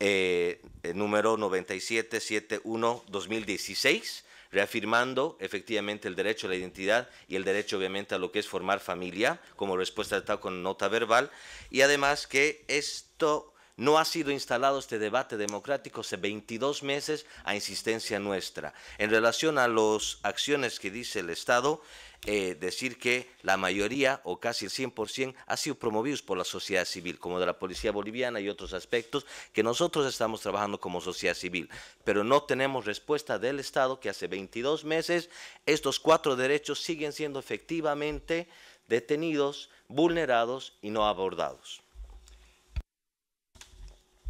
eh, eh, número 9771-2016, reafirmando efectivamente el derecho a la identidad y el derecho obviamente a lo que es formar familia como respuesta de tal con nota verbal y además que esto no ha sido instalado este debate democrático hace 22 meses a insistencia nuestra. En relación a las acciones que dice el Estado, eh, decir que la mayoría o casi el 100% ha sido promovidos por la sociedad civil, como de la policía boliviana y otros aspectos que nosotros estamos trabajando como sociedad civil, pero no tenemos respuesta del Estado que hace 22 meses estos cuatro derechos siguen siendo efectivamente detenidos, vulnerados y no abordados.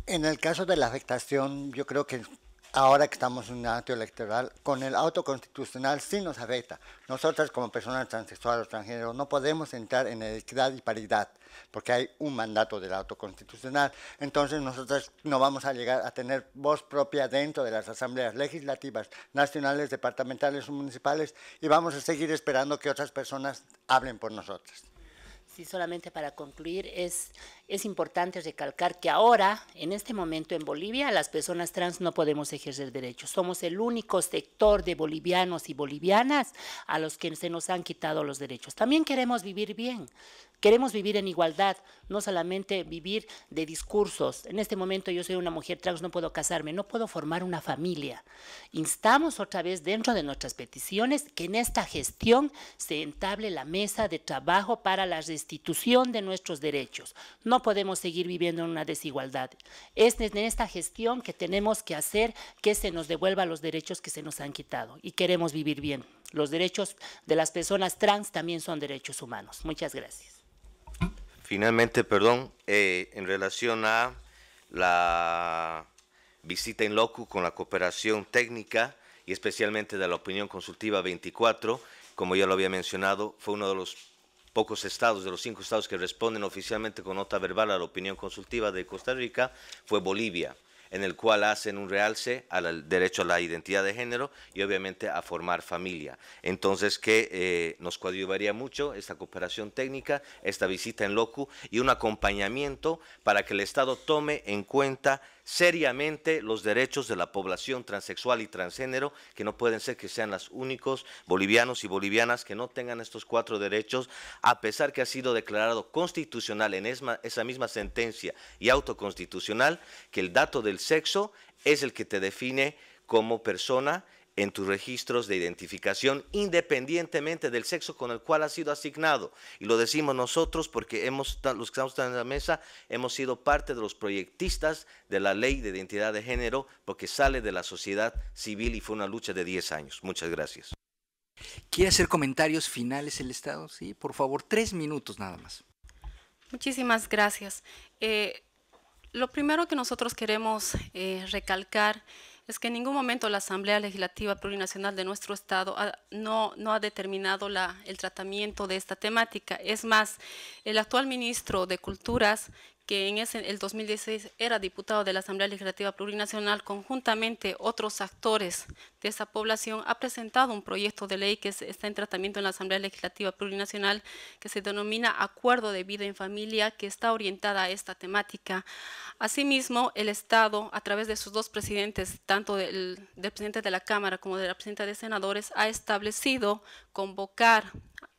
En el caso de la afectación, yo creo que ahora que estamos en un acto electoral, con el autoconstitucional sí nos afecta. Nosotras como personas transexuales o transgénero no podemos entrar en equidad y paridad porque hay un mandato del constitucional. Entonces nosotras no vamos a llegar a tener voz propia dentro de las asambleas legislativas, nacionales, departamentales o municipales y vamos a seguir esperando que otras personas hablen por nosotras. Sí, solamente para concluir, es es importante recalcar que ahora, en este momento en Bolivia, las personas trans no podemos ejercer derechos. Somos el único sector de bolivianos y bolivianas a los que se nos han quitado los derechos. También queremos vivir bien, queremos vivir en igualdad, no solamente vivir de discursos. En este momento yo soy una mujer trans, no puedo casarme, no puedo formar una familia. Instamos otra vez dentro de nuestras peticiones que en esta gestión se entable la mesa de trabajo para la restitución de nuestros derechos. No no podemos seguir viviendo en una desigualdad. Es en esta gestión que tenemos que hacer que se nos devuelva los derechos que se nos han quitado y queremos vivir bien. Los derechos de las personas trans también son derechos humanos. Muchas gracias. Finalmente, perdón, eh, en relación a la visita en loco con la cooperación técnica y especialmente de la opinión consultiva 24, como ya lo había mencionado, fue uno de los pocos estados, de los cinco estados que responden oficialmente con nota verbal a la opinión consultiva de Costa Rica, fue Bolivia en el cual hacen un realce al derecho a la identidad de género y obviamente a formar familia. Entonces que eh, nos coadyuvaría mucho esta cooperación técnica, esta visita en locu y un acompañamiento para que el Estado tome en cuenta seriamente los derechos de la población transexual y transgénero, que no pueden ser que sean los únicos bolivianos y bolivianas que no tengan estos cuatro derechos, a pesar que ha sido declarado constitucional en esa misma sentencia y autoconstitucional, que el dato del sexo es el que te define como persona en tus registros de identificación independientemente del sexo con el cual ha sido asignado. Y lo decimos nosotros porque hemos, los que estamos en la mesa hemos sido parte de los proyectistas de la ley de identidad de género porque sale de la sociedad civil y fue una lucha de 10 años. Muchas gracias. ¿Quiere hacer comentarios finales el Estado? Sí, por favor, tres minutos nada más. Muchísimas gracias. Eh, lo primero que nosotros queremos eh, recalcar es que en ningún momento la Asamblea Legislativa Plurinacional de nuestro Estado no, no, ha determinado la, el tratamiento de esta temática. Es más, el actual ministro de Culturas, que en el 2016 era diputado de la Asamblea Legislativa Plurinacional, conjuntamente otros actores de esa población, ha presentado un proyecto de ley que está en tratamiento en la Asamblea Legislativa Plurinacional, que se denomina Acuerdo de Vida en Familia, que está orientada a esta temática. Asimismo, el Estado, a través de sus dos presidentes, tanto del, presidente de la Cámara como de la presidenta de Senadores, ha establecido convocar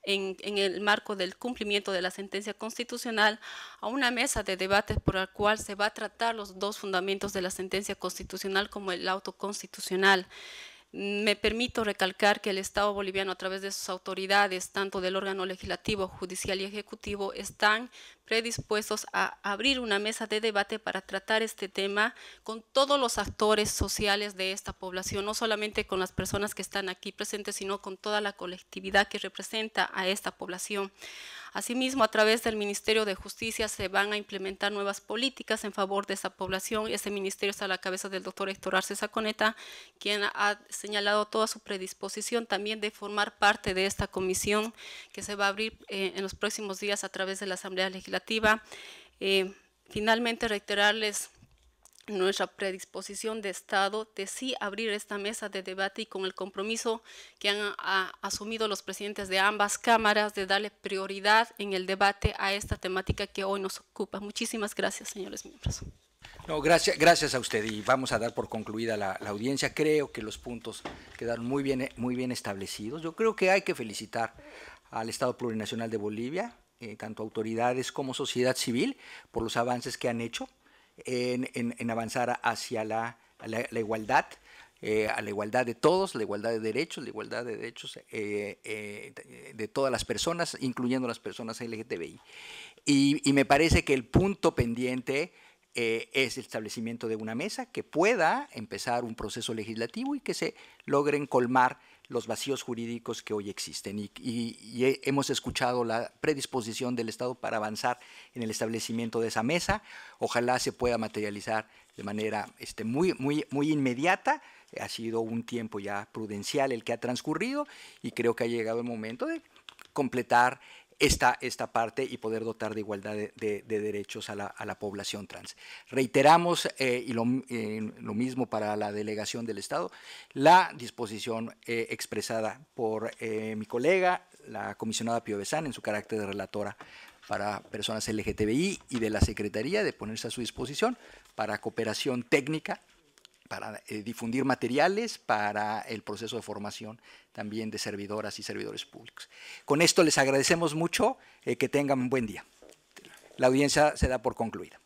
en, el marco del cumplimiento de la sentencia constitucional a una mesa de debate por la cual se va a tratar los dos fundamentos de la sentencia constitucional como el autoconstitucional. Me permito recalcar que el Estado boliviano, a través de sus autoridades, tanto del órgano legislativo, judicial y ejecutivo, están predispuestos a abrir una mesa de debate para tratar este tema con todos los actores sociales de esta población, no solamente con las personas que están aquí presentes, sino con toda la colectividad que representa a esta población. Asimismo, a través del Ministerio de Justicia se van a implementar nuevas políticas en favor de esa población. ese ministerio está a la cabeza del doctor Héctor Arce Saconeta, quien ha señalado toda su predisposición también de formar parte de esta comisión que se va a abrir eh, en los próximos días a través de la Asamblea Legislativa. Eh, finalmente, reiterarles nuestra predisposición de Estado de sí abrir esta mesa de debate y con el compromiso que han asumido los presidentes de ambas cámaras de darle prioridad en el debate a esta temática que hoy nos ocupa. Muchísimas gracias, señores miembros. No, gracias, gracias a usted y vamos a dar por concluida la, audiencia. Creo que los puntos quedaron muy bien, muy bien establecidos. Yo creo que hay que felicitar al Estado Plurinacional de Bolivia, eh, tanto autoridades como sociedad civil, por los avances que han hecho en, avanzar hacia la, igualdad. Eh, a la igualdad de todos, la igualdad de derechos, la igualdad de derechos eh, eh, de todas las personas, incluyendo las personas LGTBI. Y, y me parece que el punto pendiente es el establecimiento de una mesa que pueda empezar un proceso legislativo y que se logren colmar los vacíos jurídicos que hoy existen. Y, hemos escuchado la predisposición del Estado para avanzar en el establecimiento de esa mesa. Ojalá se pueda materializar de manera este, muy, muy, muy inmediata. Ha sido un tiempo ya prudencial el que ha transcurrido y creo que ha llegado el momento de completar esta, parte y poder dotar de igualdad de, derechos a la, población trans. Reiteramos, eh, y eh, lo, mismo para la delegación del Estado, la disposición eh, expresada por mi colega, la comisionada Pio en su carácter de relatora para personas LGTBI y de la Secretaría de ponerse a su disposición para cooperación técnica para eh, difundir materiales para el proceso de formación también de servidoras y servidores públicos. Con esto les agradecemos mucho, eh, que tengan un buen día. La audiencia se da por concluida.